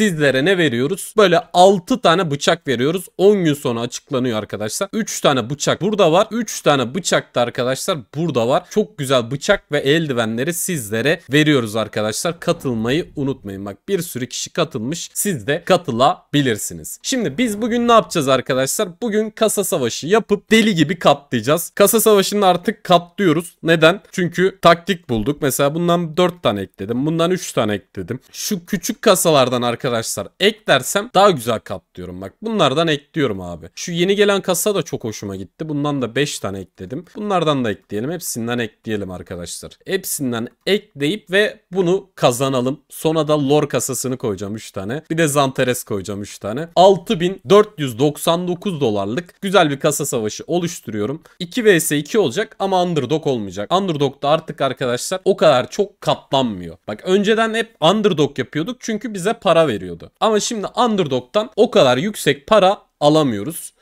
sizlere ne veriyoruz? Böyle 6 tane bıçak veriyoruz. 10 gün sonra açıklanıyor arkadaşlar. 3 tane bıçak burada var. 3 tane bıçak da arkadaşlar burada var. Çok güzel bıçak ve eldivenleri sizlere veriyoruz arkadaşlar. Katılmayı unutmayın. Bak bir sürü kişi katılmış. Siz de katılabilirsiniz. Şimdi biz bugün ne yapacağız arkadaşlar? Bugün kasa savaşı yapıp deli gibi katlayacağız. Kasa savaşını artık katlıyoruz. Neden? Çünkü taktik bulduk. Mesela bundan 4 tane ekledim. Bundan 3 tane ekledim. Şu küçük kasalardan arkadaşlar arkadaşlar eklersem daha güzel katlıyorum bak. Bunlardan ekliyorum abi. Şu yeni gelen kasa da çok hoşuma gitti. Bundan da 5 tane ekledim. Bunlardan da ekleyelim. Hepsinden ekleyelim arkadaşlar. Hepsinden ekleyip ve bunu kazanalım. Sonra da lore kasasını koyacağım 3 tane. Bir de Zanteres koyacağım 3 tane. 6499 dolarlık güzel bir kasa savaşı oluşturuyorum. 2 vs 2 olacak ama underdog olmayacak. Underdog da artık arkadaşlar o kadar çok katlanmıyor. Bak önceden hep underdog yapıyorduk çünkü bize para veriyor veriyordu. Ama şimdi Underdog'dan o kadar yüksek para alamıyoruz.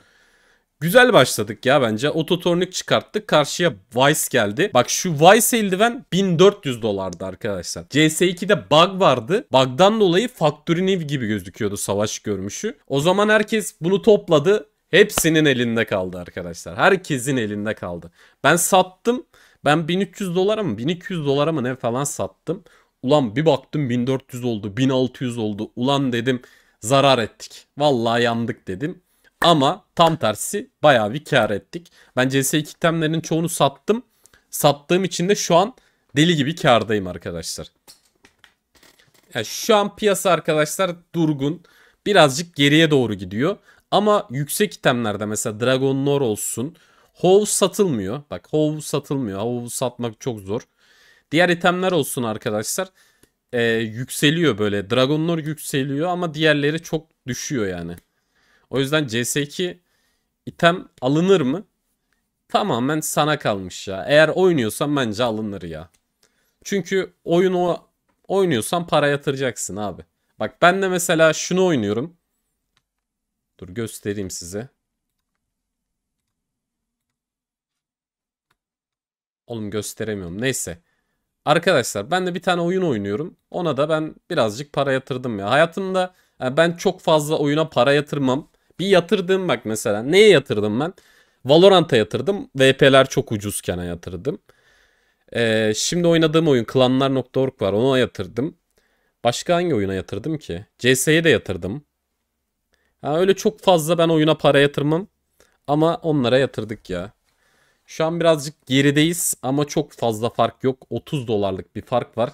Güzel başladık ya bence. Ototornik çıkarttık. Karşıya Vice geldi. Bak şu Vice eldiven 1400 dolardı arkadaşlar. CS2'de bug vardı. Bug'dan dolayı Factory gibi gözüküyordu savaş görmüşü. O zaman herkes bunu topladı. Hepsinin elinde kaldı arkadaşlar. Herkesin elinde kaldı. Ben sattım. Ben 1300 dolara mı 1200 dolara mı ne falan sattım. Ulan bir baktım 1400 oldu, 1600 oldu. Ulan dedim zarar ettik. Vallahi yandık dedim. Ama tam tersi bayağı bir kar ettik. Ben CS2 itemlerinin çoğunu sattım. Sattığım için de şu an deli gibi kardayım arkadaşlar. Yani şu an piyasa arkadaşlar durgun. Birazcık geriye doğru gidiyor. Ama yüksek itemlerde mesela Dragon Lore olsun. Hov satılmıyor. Bak Hov satılmıyor. Hov satmak çok zor. Diğer itemler olsun arkadaşlar. Ee, yükseliyor böyle. Dragonlar yükseliyor ama diğerleri çok düşüyor yani. O yüzden CS2 item alınır mı? Tamamen sana kalmış ya. Eğer oynuyorsan bence alınır ya. Çünkü oyunu oynuyorsan para yatıracaksın abi. Bak ben de mesela şunu oynuyorum. Dur göstereyim size. Oğlum gösteremiyorum. Neyse. Arkadaşlar ben de bir tane oyun oynuyorum. Ona da ben birazcık para yatırdım ya. Hayatımda yani e, ben çok fazla oyuna para yatırmam. Bir yatırdığım bak mesela. Neye yatırdım ben? Valorant'a yatırdım. VP'ler çok ucuzken yatırdım. Ee, şimdi oynadığım oyun klanlar.org var. Ona yatırdım. Başka hangi oyuna yatırdım ki? CS'ye de yatırdım. Ha, öyle çok fazla ben oyuna para yatırmam. Ama onlara yatırdık ya. Şu an birazcık gerideyiz ama çok fazla fark yok. 30 dolarlık bir fark var.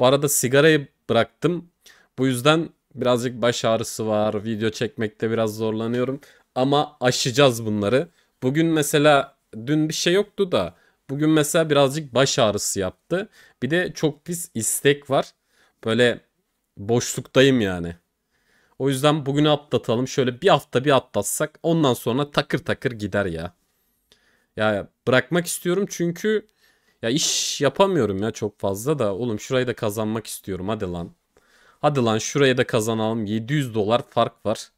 Bu arada sigarayı bıraktım. Bu yüzden birazcık baş ağrısı var. Video çekmekte biraz zorlanıyorum. Ama aşacağız bunları. Bugün mesela dün bir şey yoktu da bugün mesela birazcık baş ağrısı yaptı. Bir de çok pis istek var. Böyle boşluktayım yani. O yüzden bugünü atlatalım. Şöyle bir hafta bir atlatsak ondan sonra takır takır gider ya. Ya bırakmak istiyorum çünkü ya iş yapamıyorum ya çok fazla da. Oğlum şurayı da kazanmak istiyorum hadi lan. Hadi lan şuraya da kazanalım. 700 dolar fark var.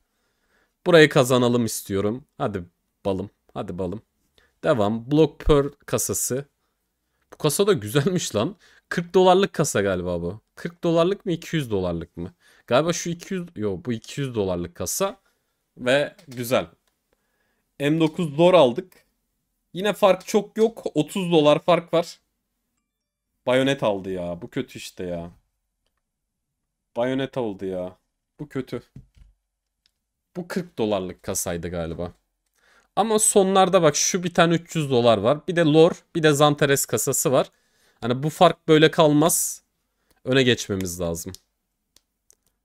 Burayı kazanalım istiyorum. Hadi balım. Hadi balım. Devam. Block per kasası. Bu kasa da güzelmiş lan. 40 dolarlık kasa galiba bu. 40 dolarlık mı 200 dolarlık mı? Galiba şu 200 yok bu 200 dolarlık kasa ve güzel. M9 zor aldık. Yine fark çok yok. 30 dolar fark var. Bayonet aldı ya. Bu kötü işte ya. Bayonet aldı ya. Bu kötü. Bu 40 dolarlık kasaydı galiba. Ama sonlarda bak şu bir tane 300 dolar var. Bir de Lor, bir de Zantares kasası var. Hani bu fark böyle kalmaz. Öne geçmemiz lazım.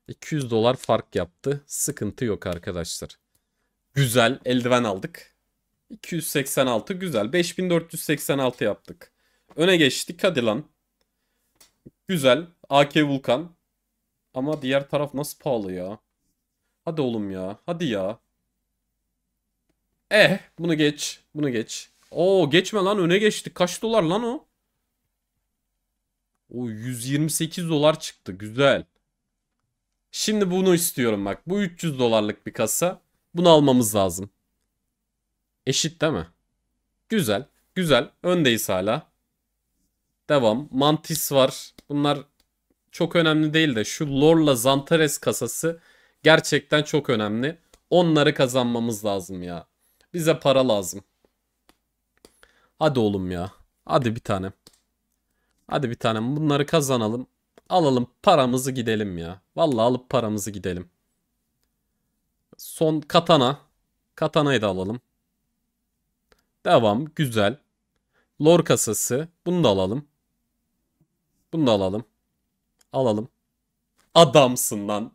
200 dolar fark yaptı. Sıkıntı yok arkadaşlar. Güzel eldiven aldık. 286 güzel. 5486 yaptık. Öne geçtik Kadilan, Güzel. AK Vulkan. Ama diğer taraf nasıl pahalı ya. Hadi oğlum ya. Hadi ya. Eh bunu geç. Bunu geç. Oo geçme lan öne geçtik. Kaç dolar lan o? O 128 dolar çıktı. Güzel. Şimdi bunu istiyorum bak. Bu 300 dolarlık bir kasa. Bunu almamız lazım. Eşit değil mi? Güzel. Güzel. Öndeyiz hala. Devam. Mantis var. Bunlar çok önemli değil de şu Lorla Zantares kasası gerçekten çok önemli. Onları kazanmamız lazım ya. Bize para lazım. Hadi oğlum ya. Hadi bir tane. Hadi bir tane. Bunları kazanalım. Alalım paramızı gidelim ya. Vallahi alıp paramızı gidelim. Son katana. Katanayı da alalım. Devam. Güzel. Lor kasası. Bunu da alalım. Bunu da alalım. Alalım. Adamsın lan.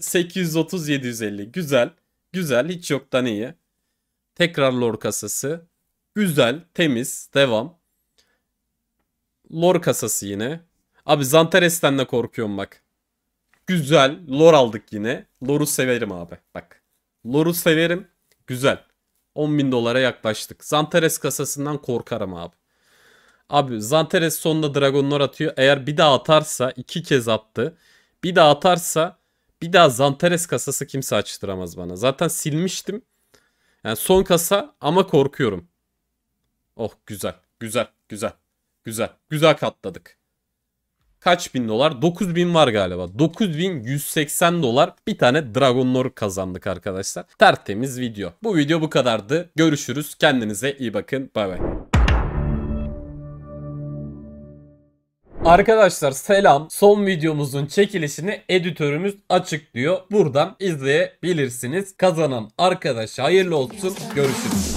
830-750. Güzel. Güzel. Hiç yoktan iyi. Tekrar lor kasası. Güzel. Temiz. Devam. Lor kasası yine. Abi Zantares'ten de korkuyorum bak. Güzel. Lor aldık yine. Lor'u severim abi. Bak. Lor'u severim. Güzel. 10 bin dolara yaklaştık. Zanteres kasasından korkarım abi. Abi Zanteres sonunda Dragonlar atıyor. Eğer bir daha atarsa iki kez attı. Bir daha atarsa bir daha Zanteres kasası kimse açtıramaz bana. Zaten silmiştim. Yani son kasa ama korkuyorum. Oh güzel. Güzel. Güzel. Güzel. Güzel katladık kaç bin dolar? 9000 var galiba. 9180 dolar bir tane Dragon Lore kazandık arkadaşlar. Tertemiz video. Bu video bu kadardı. Görüşürüz. Kendinize iyi bakın. Bay bay. Arkadaşlar selam. Son videomuzun çekilişini editörümüz açıklıyor. Buradan izleyebilirsiniz. Kazanan arkadaşa hayırlı olsun. Görüşürüz.